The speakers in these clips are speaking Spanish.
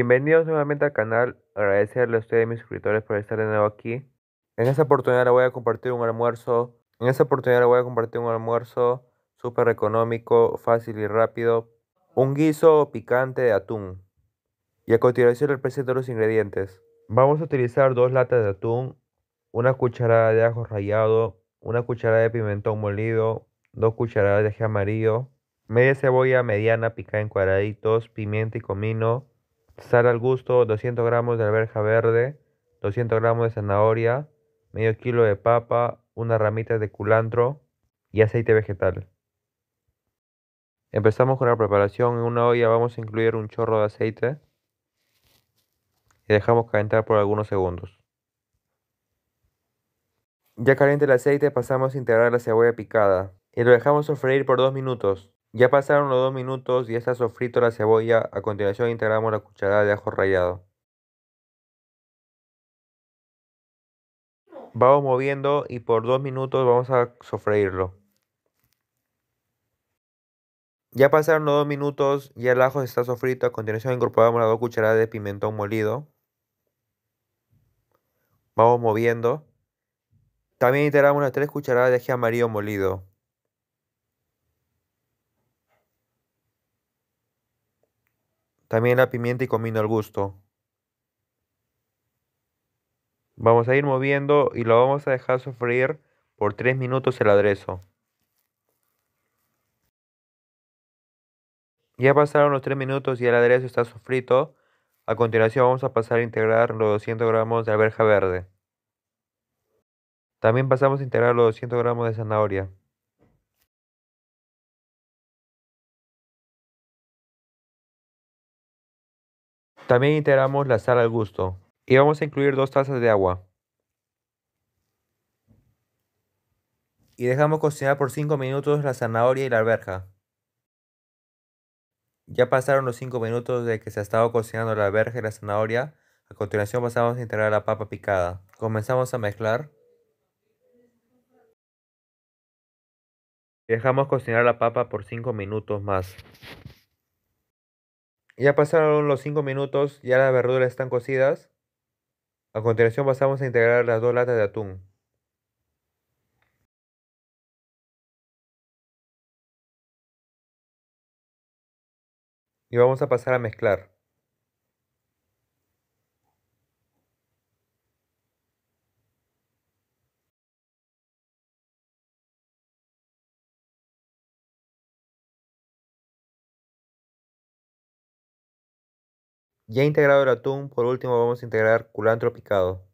Bienvenidos nuevamente al canal, agradecerle a ustedes mis suscriptores por estar de nuevo aquí. En esta oportunidad les voy a compartir un almuerzo, en esta oportunidad les voy a compartir un almuerzo súper económico, fácil y rápido, un guiso picante de atún. Y a continuación les presento los ingredientes. Vamos a utilizar dos latas de atún, una cucharada de ajo rallado, una cucharada de pimentón molido, dos cucharadas de ají amarillo, media cebolla mediana picada en cuadraditos, pimienta y comino, Sal al gusto, 200 gramos de alberja verde, 200 gramos de zanahoria, medio kilo de papa, una ramita de culantro y aceite vegetal. Empezamos con la preparación. En una olla vamos a incluir un chorro de aceite y dejamos calentar por algunos segundos. Ya caliente el aceite pasamos a integrar la cebolla picada y lo dejamos sofreír por dos minutos. Ya pasaron los dos minutos y está sofrito la cebolla. A continuación integramos la cucharada de ajo rallado. Vamos moviendo y por dos minutos vamos a sofreírlo. Ya pasaron los dos minutos, y el ajo está sofrito. A continuación incorporamos las dos cucharadas de pimentón molido. Vamos moviendo. También integramos las tres cucharadas de ají amarillo molido. También la pimienta y comino al gusto. Vamos a ir moviendo y lo vamos a dejar sufrir por 3 minutos el aderezo. Ya pasaron los 3 minutos y el aderezo está sofrito. A continuación vamos a pasar a integrar los 200 gramos de alberja verde. También pasamos a integrar los 200 gramos de zanahoria. También integramos la sal al gusto y vamos a incluir dos tazas de agua. Y dejamos cocinar por 5 minutos la zanahoria y la alberja. Ya pasaron los 5 minutos de que se ha estado cocinando la alberja y la zanahoria. A continuación pasamos a integrar la papa picada. Comenzamos a mezclar. Dejamos cocinar la papa por 5 minutos más. Ya pasaron los 5 minutos, ya las verduras están cocidas. A continuación pasamos a integrar las dos latas de atún. Y vamos a pasar a mezclar. Ya integrado el atún, por último vamos a integrar culantro picado.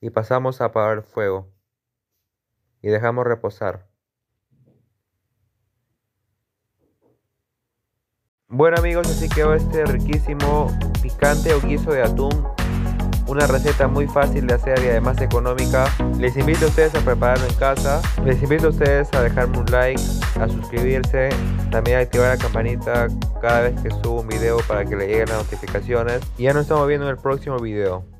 Y pasamos a apagar el fuego. Y dejamos reposar. Bueno amigos, así quedó este riquísimo picante o guiso de atún una receta muy fácil de hacer y además económica. Les invito a ustedes a prepararlo en casa. Les invito a ustedes a dejarme un like, a suscribirse, también a activar la campanita cada vez que subo un video para que le lleguen las notificaciones. Y ya nos estamos viendo en el próximo video.